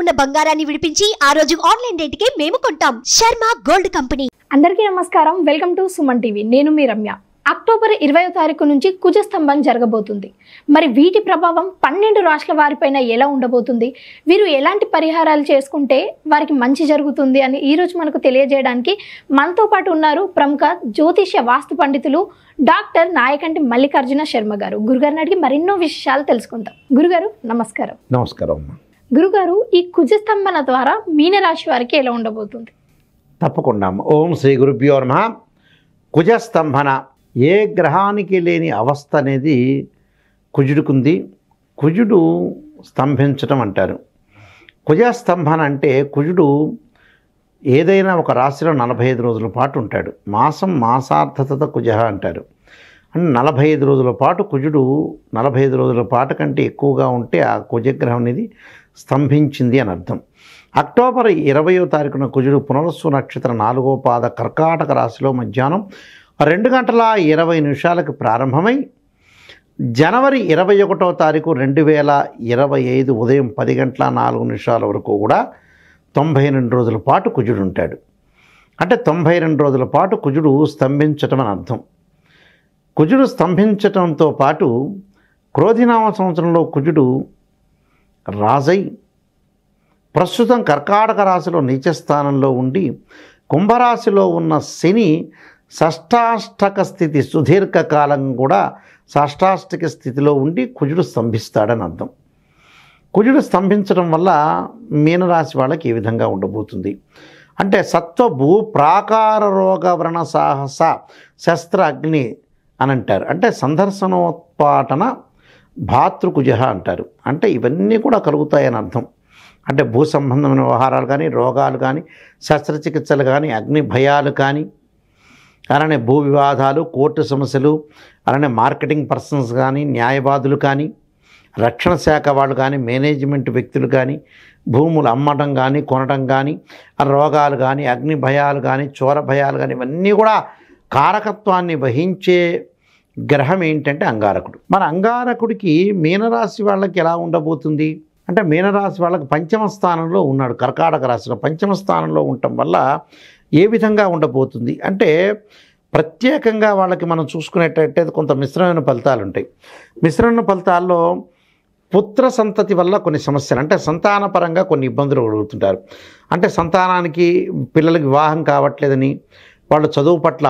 ఉన్న బంగారాన్ని విడిపించి ఆ రోజు ఆన్లైన్ రేటుకే మేము కొంటాం శర్మ గోల్డ్ కంపెనీ అందరికీ నమస్కారం వెల్కమ్ టు సుమన్ టీవీ నేను మీ రమ్య అక్టోబర్ ఇరవై తారీఖు నుంచి కుజస్తంభం జరగబోతుంది మరి వీటి ప్రభావం పన్నెండు రాష్ట్రాల వారిపైన ఎలా ఉండబోతుంది వీరు ఎలాంటి పరిహారాలు చేసుకుంటే వారికి మంచి జరుగుతుంది అని ఈరోజు మనకు తెలియజేయడానికి మనతో పాటు ఉన్నారు ప్రముఖ జ్యోతిష్య వాస్తు పండితులు డాక్టర్ నాయకంటి మల్లికార్జున శర్మ గారు గురుగారిని అడిగి మరెన్నో విషయాలు తెలుసుకుందాం గురుగారు నమస్కారం నమస్కారం గురుగారు ఈ కుజస్తంభన ద్వారా మీనరాశి వారికి ఎలా ఉండబోతుంది తప్పకుండా ఓం శ్రీ గురుభ్యో నమ కుజస్తంభన ఏ గ్రహానికి లేని అవస్థ అనేది కుజుడుకుంది కుజుడు స్తంభించటం అంటారు కుజస్తంభన అంటే కుజుడు ఏదైనా ఒక రాశిలో నలభై ఐదు రోజుల పాటు ఉంటాడు మాసం మాసార్థత కుజ అంటారు అంటే నలభై ఐదు రోజుల పాటు కుజుడు నలభై ఐదు రోజుల పాటు కంటే ఎక్కువగా ఉంటే ఆ కుజగ్రహం అనేది స్తంభించింది అని అర్థం అక్టోబర్ ఇరవయో తారీఖున కుజుడు పునరస్సు నక్షత్ర నాలుగో పాద కర్కాటక రాశిలో మధ్యాహ్నం రెండు గంటల ఇరవై నిమిషాలకు ప్రారంభమై జనవరి ఇరవై ఒకటో తారీఖు రెండు వేల ఇరవై ఐదు ఉదయం పది గంటల నాలుగు నిమిషాల వరకు కూడా తొంభై రెండు రోజుల పాటు కుజుడు ఉంటాడు అంటే తొంభై రెండు రోజుల పాటు కుజుడు స్తంభించటం అని అర్థం కుజుడు స్తంభించటంతో పాటు క్రోధినామ సంవత్సరంలో కుజుడు రాజై ప్రస్తుతం కర్కాటక రాశిలో నీచస్థానంలో ఉండి కుంభరాశిలో ఉన్న శని షష్టాష్టక స్థితి సుదీర్ఘకాలం కూడా షష్టాష్టక స్థితిలో ఉండి కుజుడు స్తంభిస్తాడని అర్థం కుజుడు స్తంభించడం వల్ల మీనరాశి వాళ్ళకి ఏ విధంగా ఉండబోతుంది అంటే సత్వభూ ప్రాకార రోగ వ్రణ సాహస శస్త్ర అగ్ని అని అంటారు అంటే సందర్శనోత్పాటన భాతృకుజ అంటారు అంటే ఇవన్నీ కూడా కలుగుతాయని అర్థం అంటే భూ సంబంధమైన వ్యవహారాలు కానీ రోగాలు కానీ శస్త్రచికిత్సలు కానీ అగ్ని భయాలు కానీ అలానే భూ వివాదాలు కోర్టు సమస్యలు అలానే మార్కెటింగ్ పర్సన్స్ కానీ న్యాయవాదులు కానీ రక్షణ శాఖ వాళ్ళు కానీ మేనేజ్మెంట్ వ్యక్తులు కానీ భూములు అమ్మటం కానీ కొనటం కానీ రోగాలు కానీ అగ్ని భయాలు కానీ చోర భయాలు కానీ ఇవన్నీ కూడా కారకత్వాన్ని వహించే గ్రహం ఏంటంటే అంగారకుడు మన అంగారకుడికి మీనరాశి వాళ్ళకి ఎలా ఉండబోతుంది అంటే మీనరాశి వాళ్ళకి పంచమ స్థానంలో ఉన్నాడు కర్కాటక రాశిలో పంచమ స్థానంలో ఉండటం వల్ల ఏ విధంగా ఉండబోతుంది అంటే ప్రత్యేకంగా వాళ్ళకి మనం చూసుకునేటట్టే కొంత మిశ్రమైన ఫలితాలు ఉంటాయి మిశ్రమైన ఫలితాల్లో పుత్ర సంతతి వల్ల కొన్ని సమస్యలు అంటే సంతానపరంగా కొన్ని ఇబ్బందులు కలుగుతుంటారు అంటే సంతానానికి పిల్లలకి వివాహం కావట్లేదని వాళ్ళు చదువు పట్ల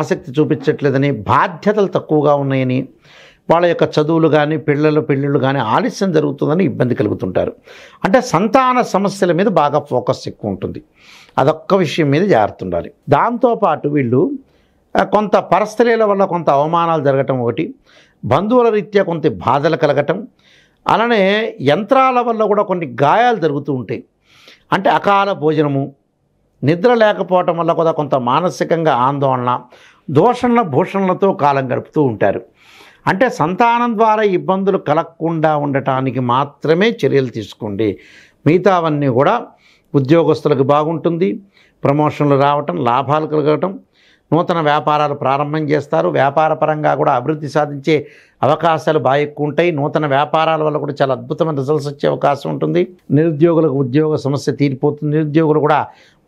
ఆసక్తి చూపించట్లేదని బాధ్యతలు తక్కువగా ఉన్నాయని వాళ్ళ యొక్క చదువులు కానీ పిల్లలు పెళ్ళిళ్ళు కానీ ఆలస్యం జరుగుతుందని ఇబ్బంది కలుగుతుంటారు అంటే సంతాన సమస్యల మీద బాగా ఫోకస్ ఎక్కువ ఉంటుంది అదొక్క విషయం మీద జాగ్రత్త ఉండాలి దాంతోపాటు వీళ్ళు కొంత పరస్థలీల వల్ల కొంత అవమానాలు జరగటం ఒకటి బంధువుల రీత్యా కొంత బాధలు కలగటం అలానే యంత్రాల వల్ల కూడా కొన్ని గాయాలు జరుగుతూ ఉంటాయి అంటే అకాల భోజనము నిద్ర లేకపోవటం వల్ల కూడా కొంత మానసికంగా ఆందోళన దోషణ భూషణలతో కాలం గడుపుతూ ఉంటారు అంటే సంతానం ద్వారా ఇబ్బందులు కలగకుండా ఉండటానికి మాత్రమే చర్యలు తీసుకోండి మిగతావన్నీ కూడా ఉద్యోగస్తులకు బాగుంటుంది ప్రమోషన్లు రావటం లాభాలు కలగటం నూతన వ్యాపారాలు ప్రారంభం చేస్తారు వ్యాపారపరంగా కూడా అభివృద్ధి సాధించే అవకాశాలు బాగా ఎక్కువ ఉంటాయి నూతన వ్యాపారాల వల్ల కూడా చాలా అద్భుతమైన రిజల్ట్స్ వచ్చే అవకాశం ఉంటుంది నిరుద్యోగులకు ఉద్యోగ సమస్య తీరిపోతుంది నిరుద్యోగులు కూడా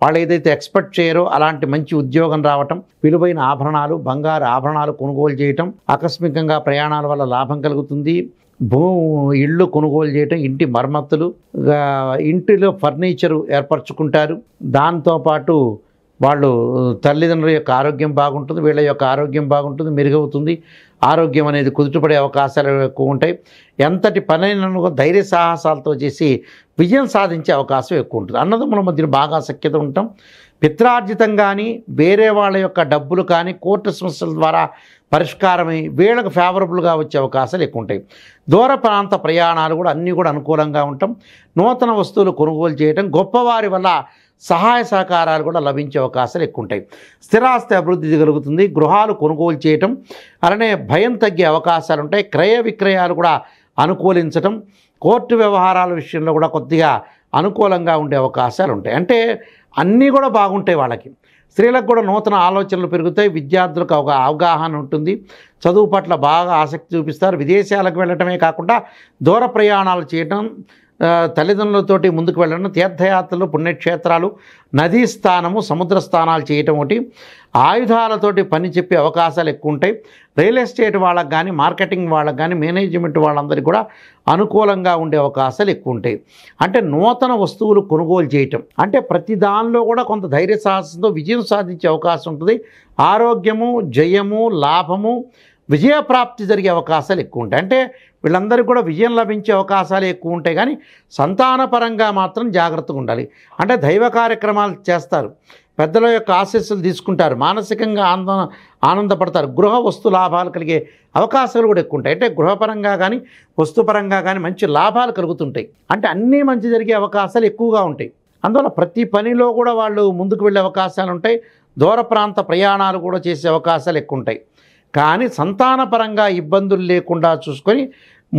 వాళ్ళు ఏదైతే ఎక్స్పెక్ట్ చేయరో అలాంటి మంచి ఉద్యోగం రావటం విలువైన ఆభరణాలు బంగారు ఆభరణాలు కొనుగోలు చేయటం ఆకస్మికంగా ప్రయాణాల వల్ల లాభం కలుగుతుంది భూ ఇళ్ళు కొనుగోలు చేయటం ఇంటి మరమ్మతులు ఇంటిలో ఫర్నిచరు ఏర్పరచుకుంటారు దాంతోపాటు వాళ్ళు తల్లిదండ్రుల యొక్క ఆరోగ్యం బాగుంటుంది వీళ్ళ యొక్క ఆరోగ్యం బాగుంటుంది మెరుగవుతుంది ఆరోగ్యం అనేది కుదుటపడే అవకాశాలు ఎక్కువ ఉంటాయి ఎంతటి పనైనా ధైర్య సాహసాలతో చేసి విజయం సాధించే అవకాశం ఎక్కువ ఉంటుంది అన్నదమ్ముల మధ్యన బాగా సఖ్యత ఉంటాం పిత్రార్జితం కానీ వేరే వాళ్ళ యొక్క డబ్బులు కానీ కోర్టు సమస్యల ద్వారా పరిష్కారమై వీళ్ళకు ఫేవరబుల్గా వచ్చే అవకాశాలు ఎక్కువ ఉంటాయి దూర ప్రాంత ప్రయాణాలు కూడా అన్నీ కూడా అనుకూలంగా ఉంటాం నూతన వస్తువులు కొనుగోలు చేయటం గొప్పవారి వల్ల సహాయ సహకారాలు కూడా లభించే అవకాశాలు ఎక్కువ ఉంటాయి స్థిరాస్తి అభివృద్ధి కలుగుతుంది గృహాలు కొనుగోలు చేయటం అలానే భయం తగ్గే అవకాశాలు ఉంటాయి క్రయ విక్రయాలు కూడా అనుకూలించటం కోర్టు వ్యవహారాల విషయంలో కూడా కొద్దిగా అనుకూలంగా ఉండే అవకాశాలు ఉంటాయి అంటే అన్నీ కూడా బాగుంటాయి వాళ్ళకి స్త్రీలకు కూడా నూతన ఆలోచనలు పెరుగుతాయి విద్యార్థులకు ఒక అవగాహన ఉంటుంది చదువు పట్ల బాగా ఆసక్తి చూపిస్తారు విదేశాలకు వెళ్ళటమే కాకుండా దూర ప్రయాణాలు చేయటం తల్లిదండ్రులతోటి ముందుకు వెళ్ళడం తీర్థయాత్రలు పుణ్యక్షేత్రాలు నదీ స్థానము సముద్ర స్థానాలు చేయటం ఒకటి ఆయుధాలతోటి పని చెప్పే అవకాశాలు ఎక్కువ ఉంటాయి రియల్ ఎస్టేట్ వాళ్ళకు కానీ మార్కెటింగ్ వాళ్ళకు కానీ మేనేజ్మెంట్ వాళ్ళందరికీ కూడా అనుకూలంగా ఉండే అవకాశాలు ఎక్కువ ఉంటాయి అంటే నూతన వస్తువులు కొనుగోలు చేయటం అంటే ప్రతి దానిలో కూడా కొంత ధైర్య సాహసంతో విజయం సాధించే అవకాశం ఉంటుంది ఆరోగ్యము జయము లాభము విజయప్రాప్తి జరిగే అవకాశాలు ఎక్కువ ఉంటాయి అంటే వీళ్ళందరికీ కూడా విజయం లభించే అవకాశాలు ఎక్కువ ఉంటాయి కానీ సంతానపరంగా మాత్రం జాగ్రత్తగా ఉండాలి అంటే దైవ కార్యక్రమాలు చేస్తారు పెద్దల యొక్క ఆశీస్సులు తీసుకుంటారు మానసికంగా ఆనంద ఆనందపడతారు గృహ వస్తు లాభాలు కలిగే అవకాశాలు కూడా ఎక్కువ ఉంటాయి అంటే గృహపరంగా కానీ వస్తుపరంగా కానీ మంచి లాభాలు కలుగుతుంటాయి అంటే అన్నీ మంచి జరిగే అవకాశాలు ఎక్కువగా ఉంటాయి అందువల్ల ప్రతి పనిలో కూడా వాళ్ళు ముందుకు వెళ్ళే అవకాశాలు ఉంటాయి దూర ప్రాంత ప్రయాణాలు కూడా చేసే అవకాశాలు ఎక్కువ ఉంటాయి కానీ సంతానపరంగా ఇబ్బందులు లేకుండా చూసుకొని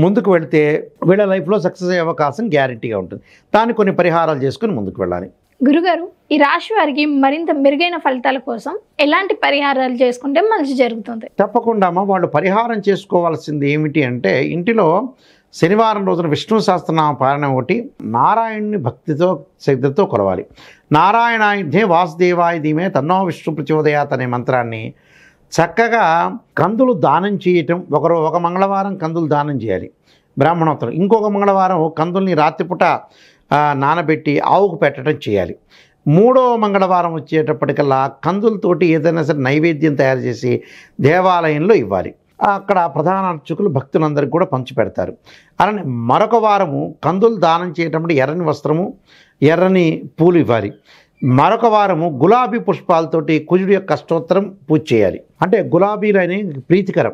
ముందుకు వెళితే వీళ్ళ లైఫ్లో సక్సెస్ అయ్యే అవకాశం గ్యారంటీగా ఉంటుంది దాన్ని కొన్ని పరిహారాలు చేసుకుని ముందుకు వెళ్ళాలి గురుగారు ఈ రాశి వారికి మరింత మెరుగైన ఫలితాల కోసం ఎలాంటి పరిహారాలు చేసుకుంటే మంచి జరుగుతుంది తప్పకుండా వాళ్ళు పరిహారం చేసుకోవాల్సింది ఏమిటి అంటే ఇంటిలో శనివారం రోజున విష్ణు సహస్రనామ పాలన ఒకటి నారాయణుని భక్తితో శక్తితో కొలవాలి నారాయణాయుధే వాసుదేవాయుధిమే తన్నో విష్ణు ప్రచోదయాత్ అనే మంత్రాన్ని చక్కగా కందులు దానం చేయటం ఒకరు ఒక మంగళవారం కందులు దానం చేయాలి బ్రాహ్మణోత్తరం ఇంకొక మంగళవారం కందుల్ని రాత్రిపూట నానబెట్టి ఆవుకు పెట్టడం చేయాలి మూడవ మంగళవారం వచ్చేటప్పటికల్లా కందులతోటి ఏదైనా సరే నైవేద్యం తయారు చేసి దేవాలయంలో ఇవ్వాలి అక్కడ ప్రధాన అర్చకులు భక్తులందరికీ కూడా పంచిపెడతారు అలానే మరొక వారము కందులు దానం చేయటప్పుడు ఎర్రని వస్త్రము ఎర్రని పూలు ఇవ్వాలి మరొక వారము గులాబీ పుష్పాలతోటి కుజుడి యొక్క స్తోత్రం పూజ చేయాలి అంటే గులాబీలు అనేవి ప్రీతికరం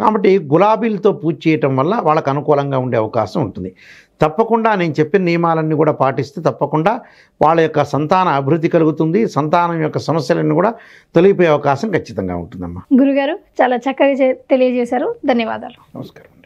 కాబట్టి గులాబీలతో పూజ చేయటం వల్ల వాళ్ళకు అనుకూలంగా ఉండే అవకాశం ఉంటుంది తప్పకుండా నేను చెప్పిన నియమాలన్నీ కూడా పాటిస్తే తప్పకుండా వాళ్ళ యొక్క సంతాన అభివృద్ధి కలుగుతుంది సంతానం యొక్క సమస్యలన్నీ కూడా తొలగిపోయే అవకాశం ఖచ్చితంగా ఉంటుందమ్మా గురుగారు చాలా చక్కగా తెలియజేశారు ధన్యవాదాలు నమస్కారం